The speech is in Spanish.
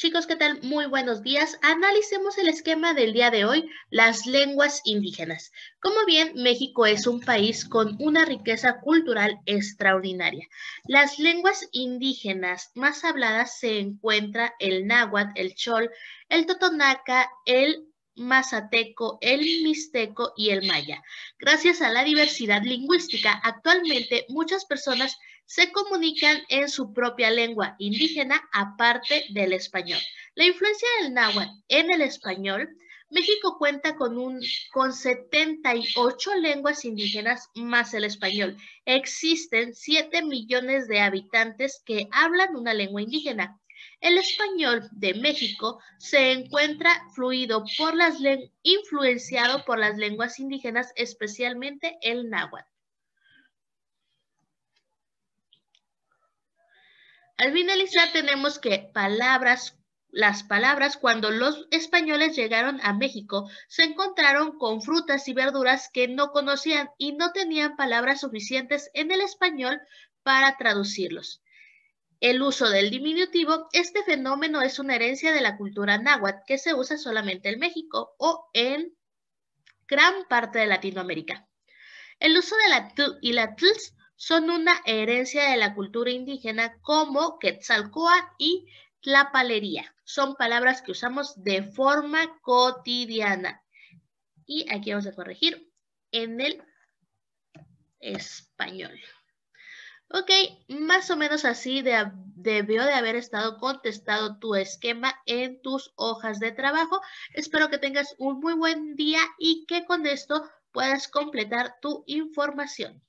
Chicos, ¿qué tal? Muy buenos días. Analicemos el esquema del día de hoy, las lenguas indígenas. Como bien, México es un país con una riqueza cultural extraordinaria. Las lenguas indígenas más habladas se encuentra el náhuatl, el chol, el totonaca, el mazateco, el mixteco y el maya. Gracias a la diversidad lingüística, actualmente muchas personas se comunican en su propia lengua indígena aparte del español. La influencia del náhuatl en el español, México cuenta con, un, con 78 lenguas indígenas más el español. Existen 7 millones de habitantes que hablan una lengua indígena. El español de México se encuentra fluido por las influenciado por las lenguas indígenas, especialmente el náhuatl. Al finalizar tenemos que palabras, las palabras cuando los españoles llegaron a México se encontraron con frutas y verduras que no conocían y no tenían palabras suficientes en el español para traducirlos. El uso del diminutivo, este fenómeno es una herencia de la cultura náhuatl que se usa solamente en México o en gran parte de Latinoamérica. El uso de la tl y la tls son una herencia de la cultura indígena como Quetzalcoa y Tlapalería. Son palabras que usamos de forma cotidiana. Y aquí vamos a corregir en el español. Ok, más o menos así debió de haber estado contestado tu esquema en tus hojas de trabajo. Espero que tengas un muy buen día y que con esto puedas completar tu información.